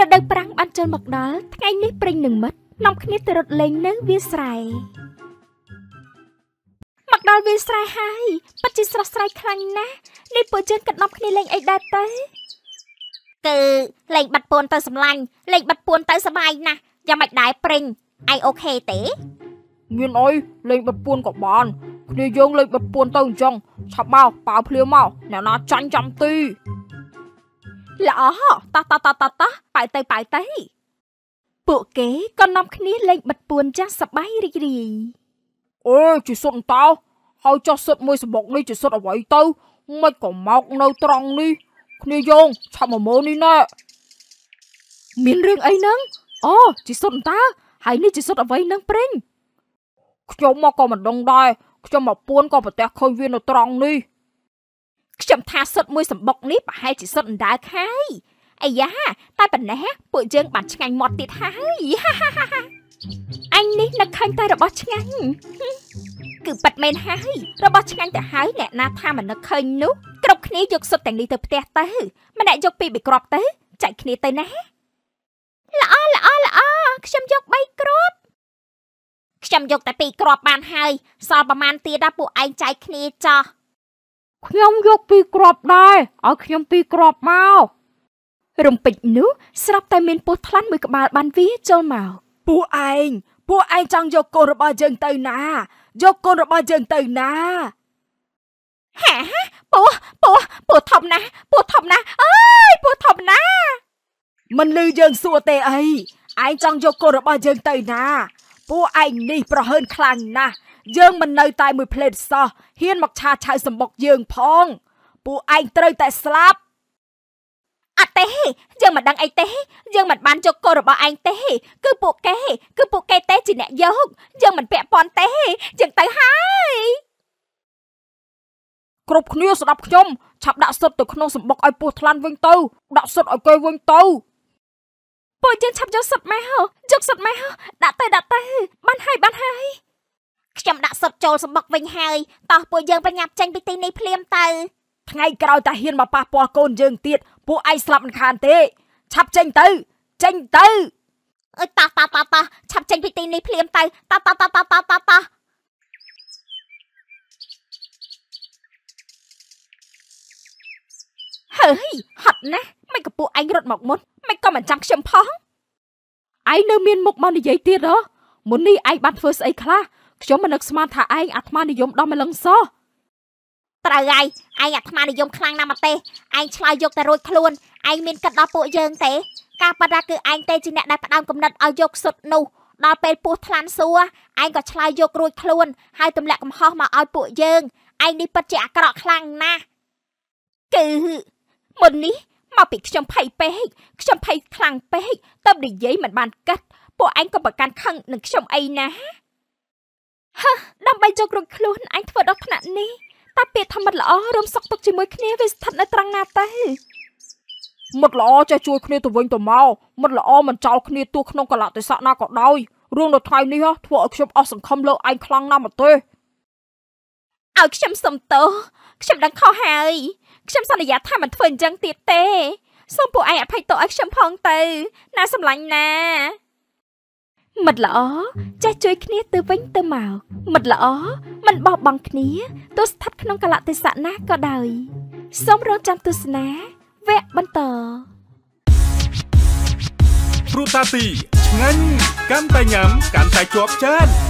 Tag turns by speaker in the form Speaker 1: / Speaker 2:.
Speaker 1: រដូវប្រាំងបានចូលមកដល់ថ្ងៃនេះព្រិញនឹងមិត្តនាំគ្នាទៅរត់លេងនៅវាលស្រែមកដល់វាលស្រែហើយពិតជាស្រស់ស្រាយខ្លាំងណាស់នេះពួកយើងក៏នាំគ្នាលេងអីដែរទៅគឺលេងបាត់ពួនទៅសម្លាញ់លេងបាត់ពួនទៅសបាយណាស់យ៉ាងមិនដែរព្រិញឯងអូខេទេ មានអីលេងបាត់ពួនក៏បានគ្នាយើងលេងបាត់ពួនទៅអញ្ចឹងឆាប់មកប៉ាវភ្លៀវមកអ្នកណាចាញ់ចាំទីល្អតោះតោះតោះតោះតោះប៉ៅទៅប៉ៅទៅពួកគេក៏នាំគ្នាលេងបិទពួនចាស់សបាយរីករាយអូជិះសុតតោហើយចុះសុតមួយសំបុក នេះជិះសុតអ្វីទៅមិនក៏មកនៅត្រង់នេះគ្នាយងឆាប់មកមើលនេះណែមានរឿងអីហ្នឹងអូជិះសុតតើហើយនេះជិះសុតអ្វីហ្នឹងព្រិញខ្ញុំមកក៏មិនដឹងដែរខ្ញុំមកពួនក៏ប្រទះឃើញវានៅត្រង់នេះខ្ញុំថាសុទ្ធមួយសម្បុកនេះប្រហែលជាសុទ្ធអណ្ដើកហើយអាយ៉ាតែប៉ុណ្ណេះពួកយើងបានឆ្ងាញ់មាត់ទៀតហើយអញនេះនឹកឃើញតែរបស់ឆ្ងាញ់គឺប៉ាត់មែនហើយរបស់ឆ្ងាញ់ទៅហើយអ្នកណាថាមិននឹកឃើញនោះគ្រប់គ្នាយកសុទ្ធទាំងនេះទៅផ្ទះទៅម្នាក់យកពីរបីគ្រាប់ទៅចែកគ្នាទៅណាល្អល្អល្អខ្ញុំយក3គ្រាប់ខ្ញុំយកតែ2គ្រាប់បានហើយសល់ប្រហែលទៀតដល់ពួកឯងចែកគ្នាចោះខ្ញុំយកពីរគ្រាប់ដែរឲ្យខ្ញុំពីរគ្រាប់មករំពេចនោះស្រាប់តែមានពស់ថ្លាន់មួយក្បាលបានវាចូលមកពួកឯងពួកឯងចង់យកកូនរបស់យើងទៅណា យកកូនរបស់យើងទៅណាហាពស់ពស់ពស់ធំណាស់ពស់ធំណាស់អើយពស់ធំណាស់មិនលឺយើងសួរទេអីឯងចង់យកកូនរបស់យើងទៅណា ពួកឯងនេះប្រហើនខ្លាំងណាស់យើងមិននៅតែមួយផ្លេតសោះហ៊ានមកឆាឆៅសម្បុកយើងផង ពួកឯងត្រូវតែស្លាប់អត់ទេយើងមិនដឹងអីទេយើងមិនបានយកកូនរបស់ឯងទេ គឺពួកគេគឺពួកគេទេជាអ្នកយកយើងមិនពាក់ព័ន្ធទេយើងទៅហើយគ្រប់គ្នាស្ដាប់ខ្ញុំឆាប់ដាក់សុតទៅក្នុងសម្បុកឲ្យពស់ថ្លាន់វិញទៅដាក់សុតឲ្យគេវិញទៅពួកយើងឆាប់យកសុតមកយកសុតមកដាក់ទៅដាក់ទៅបានហើយបានហើយខ្ញុំដាក់សុតចូលសំបុកវិញហើយតោះពួកយើងប្រញាប់ចេញពីទីនេះភ្លាមទៅថ្ងៃក្រោយតាហ៊ានមកប៉ះពាល់កូនយើងទៀតពួកឯងស្លាប់មិនខានទេ ឆាប់ចេញទៅ ចេញទៅអើយតោះតោះតោះតោះឆាប់ចេញពីទីនេះភ្លាមទៅតោះតោះតោះតោះតោះតោះហើយហត់ណាស់មិនក៏ពួកឯងរត់មកមុនមិនក៏មិនចាំខ្ញុំផងឯងនៅមានមុខមកនិយាយទៀតហ៎មុននេះឯងបានធ្វើស្អីខ្លះខ្ញុំមិននឹកស្មានថាឯងអាត្មានិយមដល់ម្លឹងសោះត្រូវហើយឯងអាត្មានិយមខ្លាំងណាស់មកទេឯងឆ្លើយយកតែរួចខ្លួនឯងមានគិតដល់ពួកយើងទេការប៉ះថាគឺឯងទេជាអ្នកដែលផ្ដើមគំនិតឲ្យយកសុទ្ធនោះដល់ពេលពោះថ្លាន់សួរឯងក៏ឆ្លើយយករួចខ្លួនហើយទម្លាក់កំហុសមកឲ្យពួកយើងឯងនេះពិតជាអាក្រក់ខ្លាំងណាស់គឺមុននេះមកពីខ្ញុំភ័យពេកខ្ញុំភ័យខ្លាំងពេកតើនិយាយមិនបានកាត់ពួកឯងក៏ប្រកាន់ខឹងនឹងខ្ញុំអីណាហឺដើម្បីចូលគ្រុនខ្លួនឯងធ្វើដល់ថ្នាក់នេះតើពាក្យថាមិត្តល្អរួមសុខទុក្ខជាមួយគ្នាវាស្ថិតនៅត្រង់ណាទៅមិត្តល្អចេះជួយគ្នាទៅវិញទៅមកមិត្តល្អមិនចោលគ្នាទោះក្នុងកលៈទេសៈណាក៏ដោយរឿងនៅថ្ងៃនេះធ្វើឲ្យខ្ញុំអស់សង្ឃឹមលើឯងខ្លាំងណាស់មកទេឲ្យខ្ញុំសុំទោសខ្ញុំដឹងខុសហើយខ្ញុំសន្យាថាមិនធ្វើអញ្ចឹងទៀតទេសូមពួកឯងអភ័យទោសឲ្យខ្ញុំផងទៅណាសម្លាញ់ណាមិត្តល្អចេះជួយគ្នាទៅវិញទៅមកមិត្តល្អមិនបោះបង់គ្នាទោះស្ថិតក្នុងកលៈទេសៈណាក៏ដោយសូមរងចាំទស្សនាវគ្គបន្តព្រូតាទីឆ្ងាញ់កាន់តែញ៉ាំកាន់តែជាប់ចិត្ត